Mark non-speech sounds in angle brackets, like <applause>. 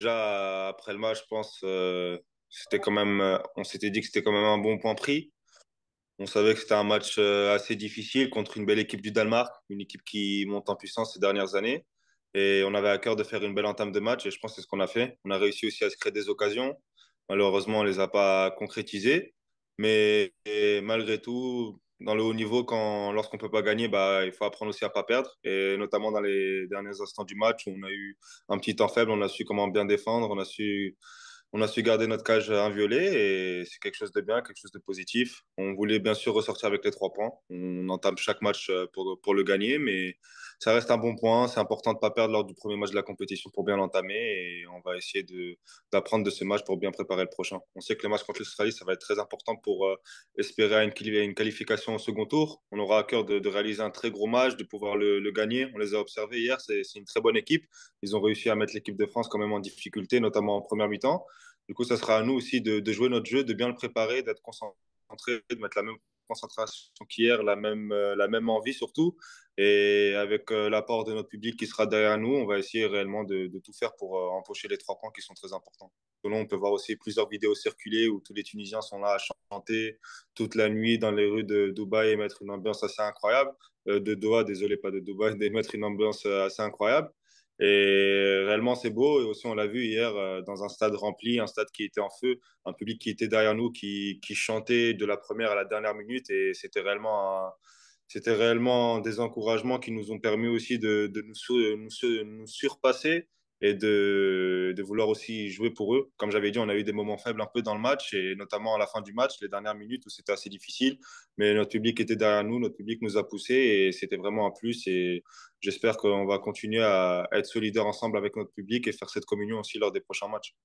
Déjà, après le match, je pense, euh, c'était quand même, euh, on s'était dit que c'était quand même un bon point pris. On savait que c'était un match euh, assez difficile contre une belle équipe du Danemark, une équipe qui monte en puissance ces dernières années. Et on avait à cœur de faire une belle entame de match et je pense que c'est ce qu'on a fait. On a réussi aussi à se créer des occasions. Malheureusement, on ne les a pas concrétisées. Mais malgré tout, dans le haut niveau, quand, lorsqu'on peut pas gagner, bah, il faut apprendre aussi à pas perdre. Et notamment dans les derniers instants du match, où on a eu un petit temps faible, on a su comment bien défendre, on a su on a su garder notre cage inviolée et c'est quelque chose de bien, quelque chose de positif. On voulait bien sûr ressortir avec les trois points. On entame chaque match euh, pour, le gagner, mais ça reste un bon point. C'est important de ne pas perdre lors du premier match de la compétition pour bien l'entamer et on va essayer d'apprendre de, ce match pour bien préparer le prochain. On sait que le match contre l'Australie, ça va être très important pour euh, espérer une, une, qualification au second tour. On aura à cœur de, réaliser un très gros match, de pouvoir le, le gagner. On les a observés hier, c'est une très bonne équipe. Ils ont réussi à mettre l'équipe de France quand même en difficulté, notamment en première mi-temps. Du coup, ça sera à nous aussi de, jouer notre jeu, de bien le préparer, d'être concentré, de mettre la même concentration qu'hier, la même, euh, la même envie surtout. Et avec euh, l'apport de notre public qui sera derrière nous, on va essayer réellement de, tout faire pour euh, empocher les trois points qui sont très importants. On peut voir aussi plusieurs vidéos circuler où tous les Tunisiens sont là à chanter toute la nuit dans les rues de Dubaï et mettre une ambiance assez incroyable. de Doha, désolé, pas de Dubaï, <laughs> mais mettre une ambiance assez incroyable. Et réellement, c'est beau. Et aussi, on l'a vu hier euh, dans un stade rempli, un stade qui était en feu, un public qui était derrière nous, qui, chantait de la première à la dernière minute. Et c'était réellement, c'était réellement des encouragements qui nous ont permis aussi de, nous, surpasser et de, vouloir aussi jouer pour eux. Comme j'avais dit, on a eu des moments faibles un peu dans le match, et notamment à la fin du match, les dernières minutes où c'était assez difficile. Mais notre public était derrière nous, notre public nous a poussés, et c'était vraiment un plus. Et j'espère qu'on va continuer à être solidaires ensemble avec notre public et faire cette communion aussi lors des prochains matchs.